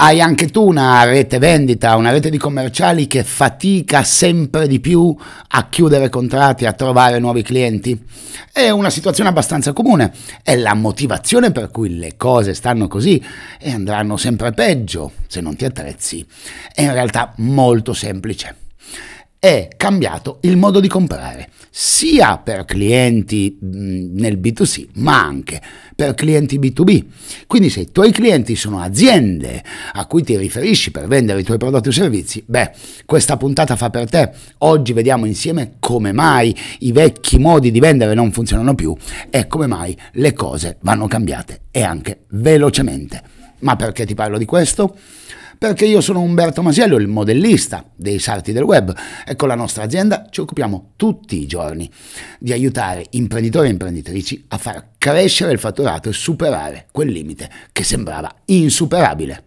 Hai anche tu una rete vendita, una rete di commerciali che fatica sempre di più a chiudere contratti, a trovare nuovi clienti? È una situazione abbastanza comune e la motivazione per cui le cose stanno così e andranno sempre peggio se non ti attrezzi è in realtà molto semplice. È cambiato il modo di comprare sia per clienti nel B2C, ma anche per clienti B2B. Quindi se i tuoi clienti sono aziende a cui ti riferisci per vendere i tuoi prodotti o servizi, beh, questa puntata fa per te. Oggi vediamo insieme come mai i vecchi modi di vendere non funzionano più e come mai le cose vanno cambiate e anche velocemente. Ma perché ti parlo di questo? perché io sono Umberto Masiello, il modellista dei Sarti del Web e con la nostra azienda ci occupiamo tutti i giorni di aiutare imprenditori e imprenditrici a far crescere il fatturato e superare quel limite che sembrava insuperabile.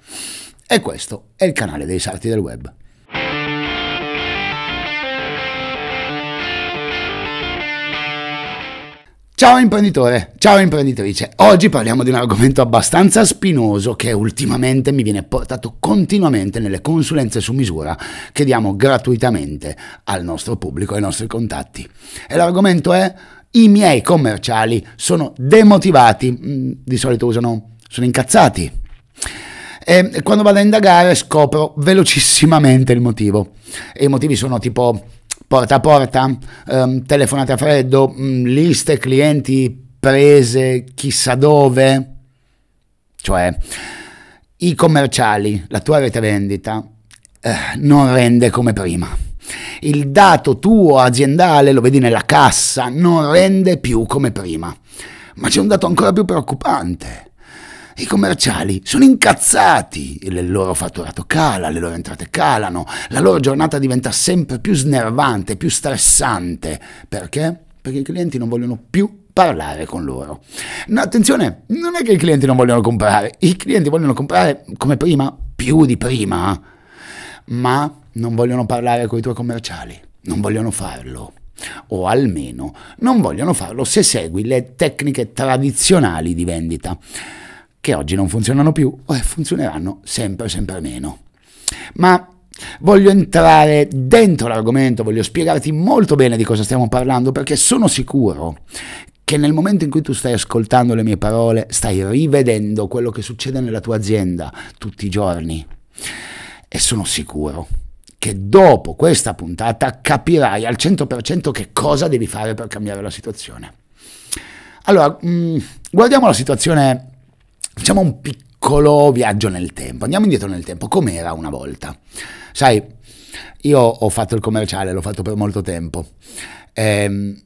E questo è il canale dei Sarti del Web. Ciao imprenditore, ciao imprenditrice. Oggi parliamo di un argomento abbastanza spinoso che ultimamente mi viene portato continuamente nelle consulenze su misura che diamo gratuitamente al nostro pubblico, ai nostri contatti. E l'argomento è i miei commerciali sono demotivati, mm, di solito usano sono incazzati. E quando vado a indagare scopro velocissimamente il motivo. E i motivi sono tipo porta a porta, ehm, telefonate a freddo, mh, mm, liste clienti prese chissà dove, cioè i commerciali, la tua rete vendita eh, non rende come prima. Il dato tuo aziendale, lo vedi nella cassa, non rende più come prima. Ma c'è un dato ancora più preoccupante i commerciali sono incazzati, il loro fatturato cala, le loro entrate calano, la loro giornata diventa sempre più snervante, più stressante. Perché? Perché i clienti non vogliono più parlare con loro. No, attenzione, non è che i clienti non vogliono comprare, i clienti vogliono comprare come prima, più di prima, ma non vogliono parlare con i tuoi commerciali, non vogliono farlo. O almeno non vogliono farlo se segui le tecniche tradizionali di vendita che oggi non funzionano più o eh, funzioneranno sempre, sempre meno. Ma voglio entrare dentro l'argomento, voglio spiegarti molto bene di cosa stiamo parlando perché sono sicuro che nel momento in cui tu stai ascoltando le mie parole stai rivedendo quello che succede nella tua azienda tutti i giorni. E sono sicuro che dopo questa puntata capirai al 100% che cosa devi fare per cambiare la situazione. Allora, mh, mm, guardiamo la situazione Facciamo un piccolo viaggio nel tempo, andiamo indietro nel tempo, com'era una volta? Sai, io ho fatto il commerciale, l'ho fatto per molto tempo. Ehm,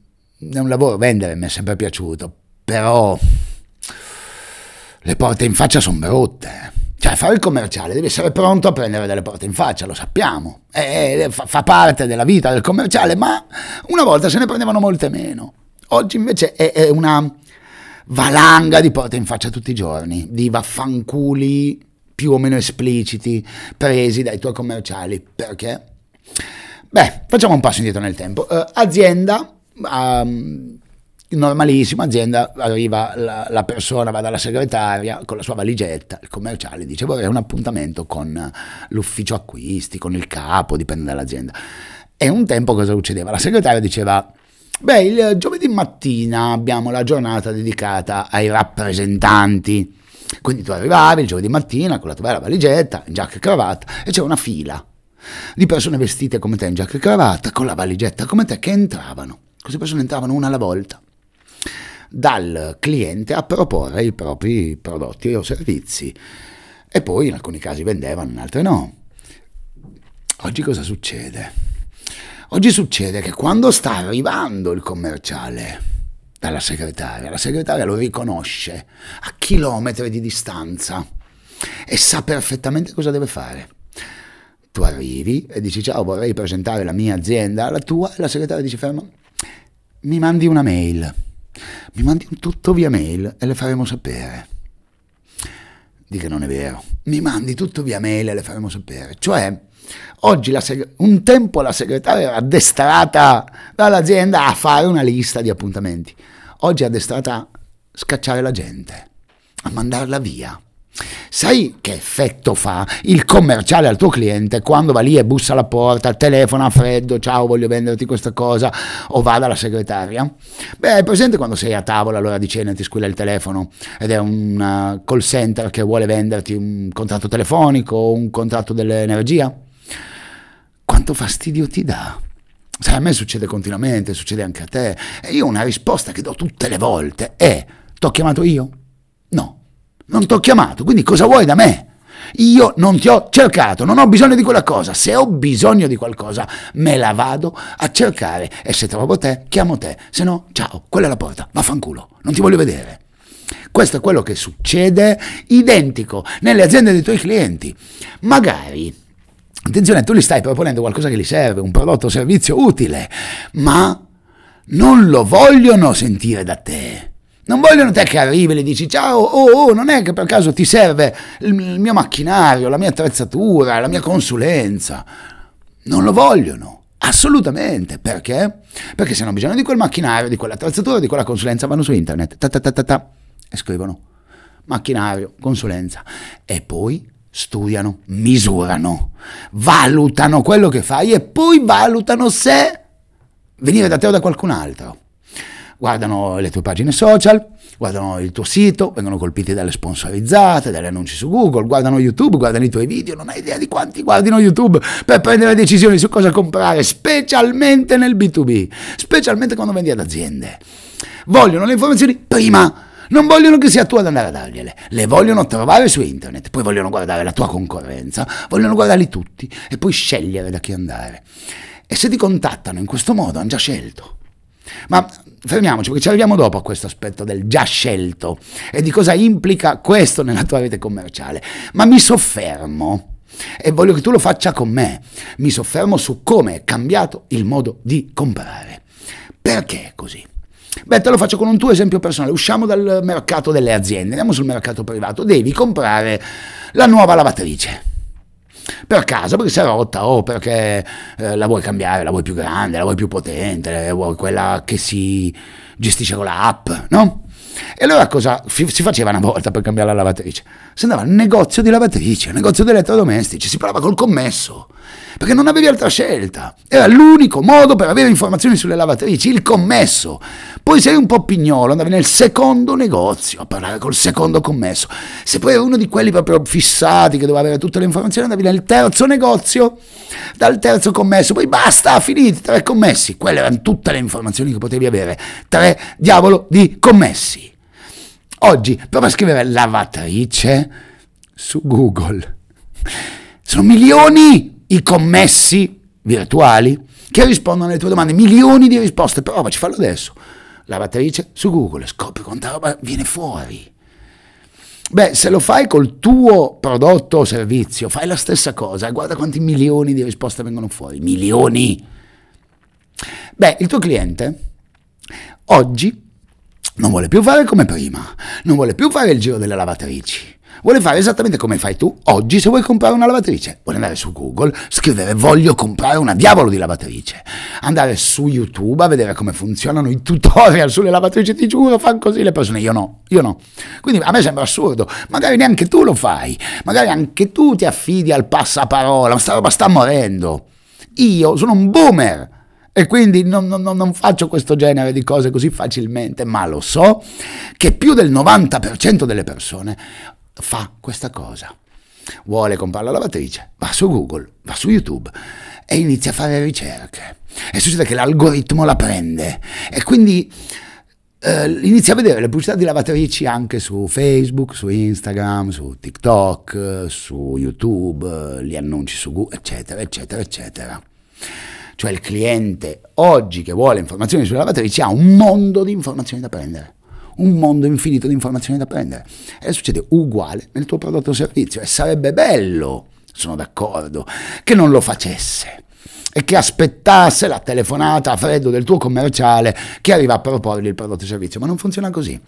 è un lavoro, vendere mi è sempre piaciuto, però le porte in faccia sono brutte. Cioè, fare il commerciale devi essere pronto a prendere delle porte in faccia, lo sappiamo. È, fa parte della vita del commerciale, ma una volta se ne prendevano molte meno. Oggi invece è, è una valanga di porte in faccia tutti i giorni, di vaffanculi più o meno espliciti presi dai tuoi commerciali. Perché? Beh, facciamo un passo indietro nel tempo. Uh, azienda, um, ehm, normalissima azienda, arriva la, la, persona, va dalla segretaria con la sua valigetta, il commerciale dice vorrei un appuntamento con l'ufficio acquisti, con il capo, dipende dall'azienda. E un tempo cosa succedeva? La segretaria diceva Beh, il giovedì mattina abbiamo la giornata dedicata ai rappresentanti. Quindi tu arrivavi il giovedì mattina con la tua bella valigetta, in giacca e cravatta, e c'era una fila di persone vestite come te in giacca e cravatta, con la valigetta come te, che entravano. Queste persone entravano una alla volta dal cliente a proporre i propri prodotti o servizi e poi in alcuni casi vendevano, in altri no. Oggi cosa succede? Oggi succede che quando sta arrivando il commerciale dalla segretaria, la segretaria lo riconosce a chilometri di distanza e sa perfettamente cosa deve fare. Tu arrivi e dici ciao vorrei presentare la mia azienda alla tua e la segretaria dice ferma, mi mandi una mail, mi mandi tutto via mail e le faremo sapere. Di non è vero, mi mandi tutto via mail e le faremo sapere. Cioè Oggi seg- un tempo la segretaria era addestrata dall'azienda a fare una lista di appuntamenti, oggi è addestrata a scacciare la gente, a mandarla via. Sai che effetto fa il commerciale al tuo cliente quando va lì e bussa alla porta, telefona a freddo, ciao voglio venderti questa cosa o va dalla segretaria? Beh, hai presente quando sei a tavola all'ora di cena e eh, ti squilla il telefono ed è un call center che vuole venderti un contratto telefonico o un contratto dell'energia? quanto fastidio ti dà? Sai, a me succede continuamente, succede anche a te. E io una risposta che do tutte le volte è: T'ho chiamato io? No, non t'ho chiamato, quindi cosa vuoi da me? Io non ti ho cercato, non ho bisogno di quella cosa. Se ho bisogno di qualcosa, me la vado a cercare. E se trovo te, chiamo te. Se no, ciao, quella è la porta, vaffanculo, non ti voglio vedere. Questo è quello che succede identico nelle aziende dei tuoi clienti. Magari Attenzione, tu gli stai proponendo qualcosa che gli serve, un prodotto o servizio utile, ma non lo vogliono sentire da te. Non vogliono te che arrivi e gli dici ciao, oh, oh, non è che per caso ti serve il mio macchinario, la mia attrezzatura, la mia consulenza. Non lo vogliono. Assolutamente, perché? Perché se hanno bisogno di quel macchinario, di quell'attrezzatura, di quella consulenza, vanno su internet ta ta ta ta, ta e scrivono macchinario, consulenza e poi studiano, misurano, valutano quello che fai e poi valutano se venire da te o da qualcun altro. Guardano le tue pagine social, guardano il tuo sito, vengono colpiti dalle sponsorizzate, dagli annunci su Google, guardano YouTube, guardano i tuoi video, non hai idea di quanti guardino YouTube per prendere decisioni su cosa comprare, specialmente nel B2B, specialmente quando vendi ad aziende. Vogliono le informazioni prima non vogliono che sia tu ad andare a dargliele, le vogliono trovare su internet, poi vogliono guardare la tua concorrenza, vogliono guardarli tutti e poi scegliere da chi andare. E se ti contattano in questo modo hanno già scelto. Ma fermiamoci perché ci arriviamo dopo a questo aspetto del già scelto e di cosa implica questo nella tua rete commerciale. Ma mi soffermo e voglio che tu lo faccia con me. Mi soffermo su come è cambiato il modo di comprare. Perché è così? Beh, te lo faccio con un tuo esempio personale. Usciamo dal mercato delle aziende, andiamo sul mercato privato. Devi comprare la nuova lavatrice per caso perché si è rotta o oh, perché eh, la vuoi cambiare, la vuoi più grande, la vuoi più potente, vuoi quella che si gestisce con la app, no? E allora cosa si faceva una volta per cambiare la lavatrice? Si andava al negozio di lavatrice, al negozio di elettrodomestici, si parlava col commesso, perché non avevi altra scelta. Era l'unico modo per avere informazioni sulle lavatrici, il commesso. Poi sei un po' pignolo, andavi nel secondo negozio a parlare col secondo commesso. Se poi eri uno di quelli proprio fissati che doveva avere tutte le informazioni, andavi nel terzo negozio, dal terzo commesso, poi basta, finiti, tre commessi. Quelle erano tutte le informazioni che potevi avere. Tre diavolo di commessi. Oggi prova a scrivere lavatrice su Google. Sono milioni i commessi virtuali che rispondono alle tue domande, milioni di risposte. prova, Provaci, fallo adesso. Lavatrice su Google, scopri quanta roba viene fuori. Beh, se lo fai col tuo prodotto o servizio, fai la stessa cosa, guarda quanti milioni di risposte vengono fuori, milioni. Beh, il tuo cliente oggi non vuole più fare come prima, non vuole più fare il giro delle lavatrici. Vuole fare esattamente come fai tu oggi se vuoi comprare una lavatrice. Vuole andare su Google, scrivere voglio comprare una diavolo di lavatrice. Andare su YouTube a vedere come funzionano i tutorial sulle lavatrici, ti giuro, fanno così le persone. Io no, io no. Quindi a me sembra assurdo. Magari neanche tu lo fai. Magari anche tu ti affidi al passaparola. Ma sta roba sta morendo. Io sono un boomer e quindi non, non, non, faccio questo genere di cose così facilmente, ma lo so che più del 90% delle persone fa questa cosa. Vuole comprare la lavatrice, va su Google, va su YouTube e inizia a fare ricerche. E succede che l'algoritmo la prende. E quindi eh, inizia a vedere le pubblicità di lavatrici anche su Facebook, su Instagram, su TikTok, su YouTube, eh, gli annunci su Google, eccetera, eccetera, eccetera. Cioè il cliente oggi che vuole informazioni sulla lavatrice ha un mondo di informazioni da prendere un mondo infinito di informazioni da prendere. E succede uguale nel tuo prodotto o servizio. E sarebbe bello, sono d'accordo, che non lo facesse e che aspettasse la telefonata a freddo del tuo commerciale che arriva a proporgli il prodotto o servizio. Ma non funziona così.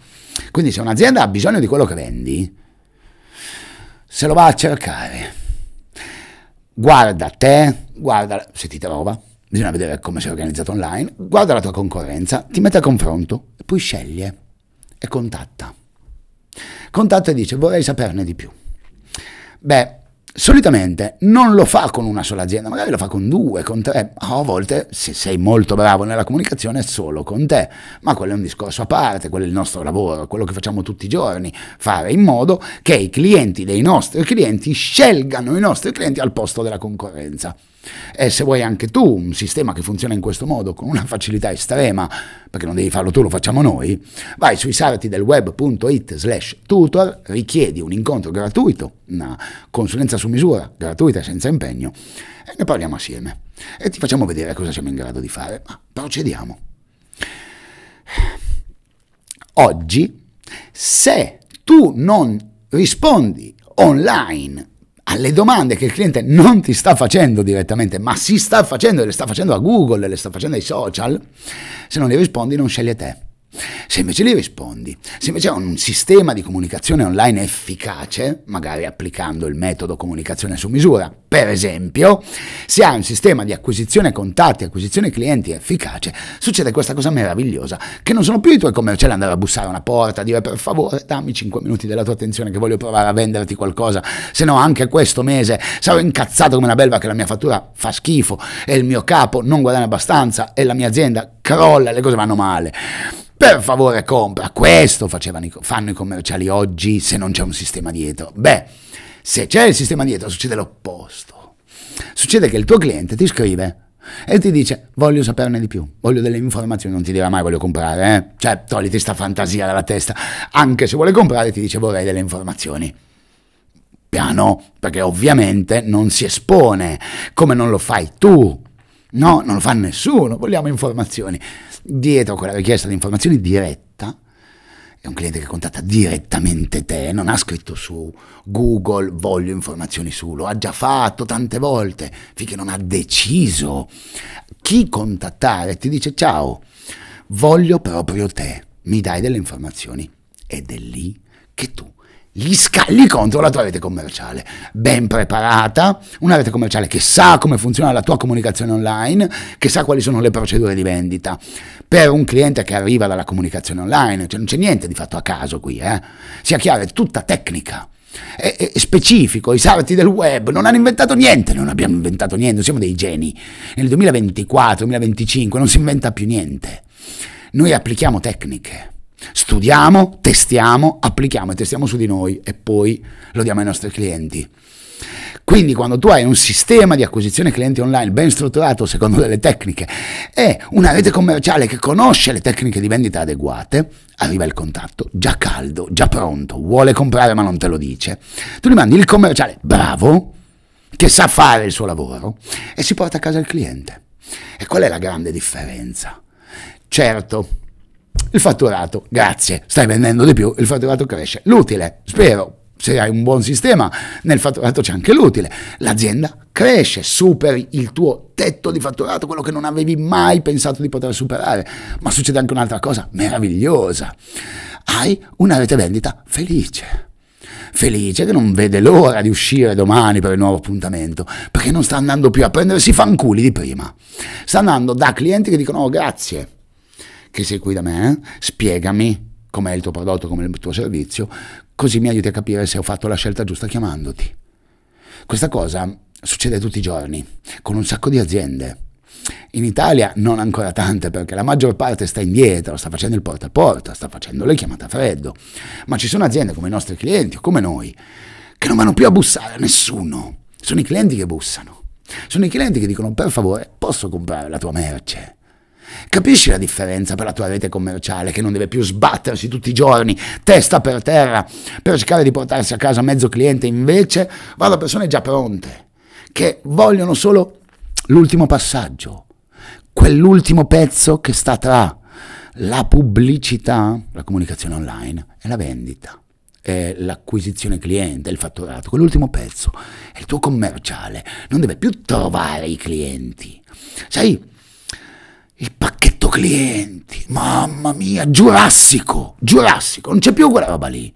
Quindi se un'azienda ha bisogno di quello che vendi, se lo va a cercare. Guarda te, guarda se ti trova, bisogna vedere come sei organizzato online, guarda la tua concorrenza, ti mette a confronto, e poi sceglie e contatta. Contatta e dice vorrei saperne di più. Beh, solitamente non lo fa con una sola azienda, magari lo fa con due, con tre, a volte se sei molto bravo nella comunicazione è solo con te, ma quello è un discorso a parte, quello è il nostro lavoro, quello che facciamo tutti i giorni, fare in modo che i clienti dei nostri clienti scelgano i nostri clienti al posto della concorrenza. E se vuoi anche tu un sistema che funziona in questo modo, con una facilità estrema, perché non devi farlo tu, lo facciamo noi, vai sui sarti del web.it slash tutor, richiedi un incontro gratuito, una consulenza su misura, gratuita, senza impegno, e ne parliamo assieme. E ti facciamo vedere cosa siamo in grado di fare. Ma procediamo. Oggi, se tu non rispondi online alle domande che il cliente non ti sta facendo direttamente, ma si sta facendo, le sta facendo a Google, le sta facendo ai social, se non le rispondi non sceglie te. Se invece gli rispondi, se invece hai un sistema di comunicazione online efficace, magari applicando il metodo comunicazione su misura, per esempio, se hai un sistema di acquisizione contatti, acquisizione clienti efficace, succede questa cosa meravigliosa, che non sono più i tuoi commerciali andare a bussare a una porta, a dire per favore dammi 5 minuti della tua attenzione che voglio provare a venderti qualcosa, se no anche questo mese sarò incazzato come una belva che la mia fattura fa schifo e il mio capo non guadagna abbastanza e la mia azienda crolla, e le cose vanno male. Per favore compra, questo i, fanno i commerciali oggi se non c'è un sistema dietro. Beh, se c'è il sistema dietro succede l'opposto. Succede che il tuo cliente ti scrive e ti dice voglio saperne di più, voglio delle informazioni, non ti dirà mai voglio comprare, eh? cioè togliti questa fantasia dalla testa, anche se vuole comprare ti dice vorrei delle informazioni. Piano, perché ovviamente non si espone come non lo fai tu, no, non lo fa nessuno, vogliamo informazioni dietro quella richiesta di informazioni diretta, è un cliente che contatta direttamente te, non ha scritto su Google voglio informazioni su, lo ha già fatto tante volte, finché non ha deciso chi contattare, ti dice ciao, voglio proprio te, mi dai delle informazioni ed è lì che tu gli scagli contro la tua rete commerciale. Ben preparata, una rete commerciale che sa come funziona la tua comunicazione online, che sa quali sono le procedure di vendita. Per un cliente che arriva dalla comunicazione online, cioè non c'è niente di fatto a caso qui, eh? sia chiaro, è tutta tecnica. È, specifico, i sarti del web non hanno inventato niente, non abbiamo inventato niente, siamo dei geni. Nel 2024-2025 non si inventa più niente. Noi applichiamo tecniche Studiamo, testiamo, applichiamo e testiamo su di noi e poi lo diamo ai nostri clienti. Quindi quando tu hai un sistema di acquisizione clienti online ben strutturato secondo delle tecniche e una rete commerciale che conosce le tecniche di vendita adeguate, arriva il contatto già caldo, già pronto, vuole comprare ma non te lo dice. Tu gli mandi il commerciale bravo, che sa fare il suo lavoro e si porta a casa il cliente. E qual è la grande differenza? Certo, il fatturato, grazie, stai vendendo di più, il fatturato cresce. L'utile, spero, se hai un buon sistema nel fatturato c'è anche l'utile. L'azienda cresce, superi il tuo tetto di fatturato, quello che non avevi mai pensato di poter superare. Ma succede anche un'altra cosa meravigliosa. Hai una rete vendita felice. Felice che non vede l'ora di uscire domani per il nuovo appuntamento, perché non sta andando più a prendersi fanculi di prima. Sta andando da clienti che dicono oh, grazie, che sei qui da me, eh? spiegami com'è il tuo prodotto, com'è il tuo servizio, così mi aiuti a capire se ho fatto la scelta giusta chiamandoti. Questa cosa succede tutti i giorni, con un sacco di aziende. In Italia non ancora tante perché la maggior parte sta indietro, sta facendo il porta a porta, sta facendo le chiamate a freddo, ma ci sono aziende come i nostri clienti o come noi che non vanno più a bussare a nessuno, sono i clienti che bussano, sono i clienti che dicono per favore posso comprare la tua merce Capisci la differenza per la tua rete commerciale che non deve più sbattersi tutti i giorni, testa per terra, per cercare di portarsi a casa mezzo cliente, invece vado a persone già pronte, che vogliono solo l'ultimo passaggio, quell'ultimo pezzo che sta tra la pubblicità, la comunicazione online e la vendita l'acquisizione cliente, il fatturato, quell'ultimo pezzo. E il tuo commerciale non deve più trovare i clienti. Sai, il pacchetto clienti, mamma mia, giurassico, giurassico, non c'è più quella roba lì.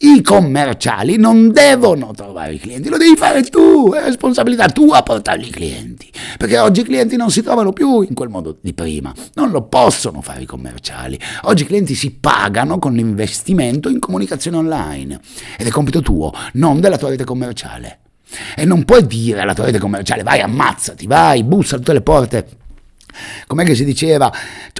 I commerciali non devono trovare i clienti, lo devi fare tu, è responsabilità tua portargli i clienti, perché oggi i clienti non si trovano più in quel modo di prima, non lo possono fare i commerciali. Oggi i clienti si pagano con l'investimento in comunicazione online ed è compito tuo, non della tua rete commerciale. E non puoi dire alla tua rete commerciale vai ammazzati, vai, bussa a tutte le porte com'è che si diceva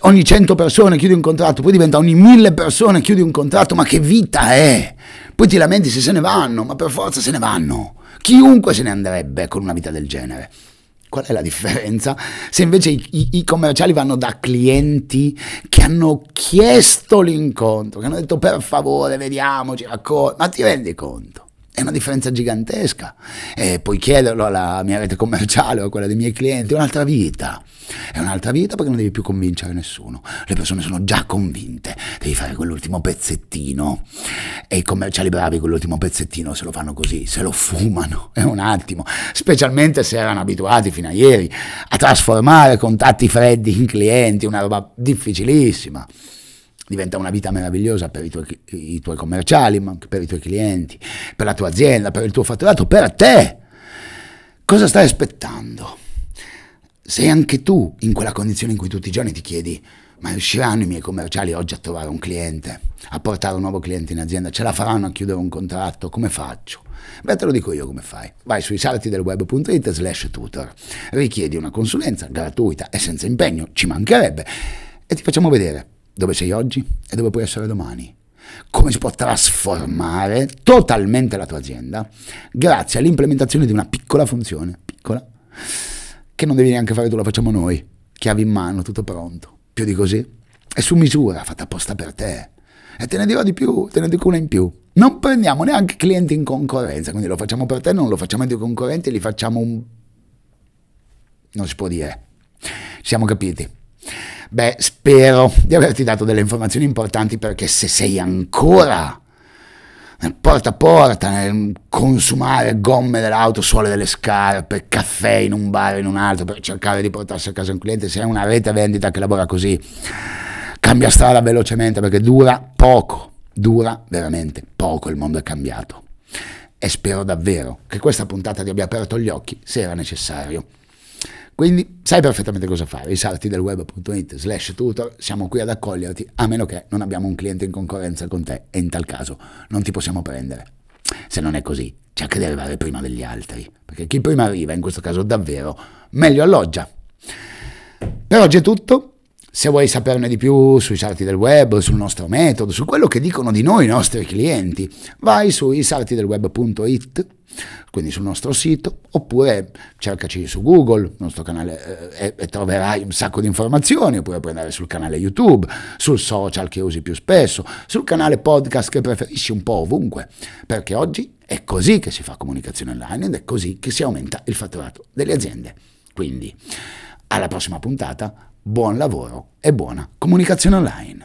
ogni 100 persone chiudi un contratto poi diventa ogni 1000 persone chiudi un contratto ma che vita è poi ti lamenti se se ne vanno ma per forza se ne vanno chiunque se ne andrebbe con una vita del genere Qual è la differenza? Se invece i, i, i, commerciali vanno da clienti che hanno chiesto l'incontro, che hanno detto per favore, vediamoci, racconta, ma ti rendi conto? È una differenza gigantesca. E puoi chiederlo alla mia rete commerciale o a quella dei miei clienti, è un'altra vita. È un'altra vita perché non devi più convincere nessuno. Le persone sono già convinte, devi fare quell'ultimo pezzettino. E i commerciali bravi quell'ultimo pezzettino se lo fanno così, se lo fumano, è un attimo. Specialmente se erano abituati fino a ieri a trasformare contatti freddi in clienti, una roba difficilissima diventa una vita meravigliosa per i tuoi, i tuoi, commerciali, ma anche per i tuoi clienti, per la tua azienda, per il tuo fatturato, per te. Cosa stai aspettando? Sei anche tu in quella condizione in cui tutti i giorni ti chiedi, ma riusciranno i miei commerciali oggi a trovare un cliente, a portare un nuovo cliente in azienda, ce la faranno a chiudere un contratto, come faccio? Beh, te lo dico io come fai. Vai sui salti del web.it slash tutor, richiedi una consulenza gratuita e senza impegno, ci mancherebbe, e ti facciamo vedere dove sei oggi e dove puoi essere domani. Come si può trasformare totalmente la tua azienda grazie all'implementazione di una piccola funzione, piccola, che non devi neanche fare tu, la facciamo noi, chiavi in mano, tutto pronto. Più di così, è su misura, fatta apposta per te. E te ne dirò di più, te ne dico una in più. Non prendiamo neanche clienti in concorrenza, quindi lo facciamo per te, non lo facciamo ai tuoi concorrenti, li facciamo un... non si può dire. Siamo capiti. Beh, spero di averti dato delle informazioni importanti perché se sei ancora nel porta a porta, nel consumare gomme dell'auto, suole delle scarpe, caffè in un bar o in un altro per cercare di portarsi a casa un cliente, se hai una rete vendita che lavora così, cambia strada velocemente perché dura poco, dura veramente poco, il mondo è cambiato. E spero davvero che questa puntata ti abbia aperto gli occhi se era necessario. Quindi sai perfettamente cosa fare, risalti del web.it slash tutor, siamo qui ad accoglierti a meno che non abbiamo un cliente in concorrenza con te e in tal caso non ti possiamo prendere. Se non è così, cerca di arrivare prima degli altri, perché chi prima arriva, in questo caso davvero, meglio alloggia. Per oggi è tutto. Se vuoi saperne di più sui sarti del web, sul nostro metodo, su quello che dicono di noi i nostri clienti, vai su isartidelweb.it, quindi sul nostro sito, oppure cercaci su Google, il nostro canale, eh, e, troverai un sacco di informazioni, oppure puoi andare sul canale YouTube, sul social che usi più spesso, sul canale podcast che preferisci un po' ovunque, perché oggi è così che si fa comunicazione online ed è così che si aumenta il fatturato delle aziende. Quindi, alla prossima puntata buon lavoro e buona comunicazione online.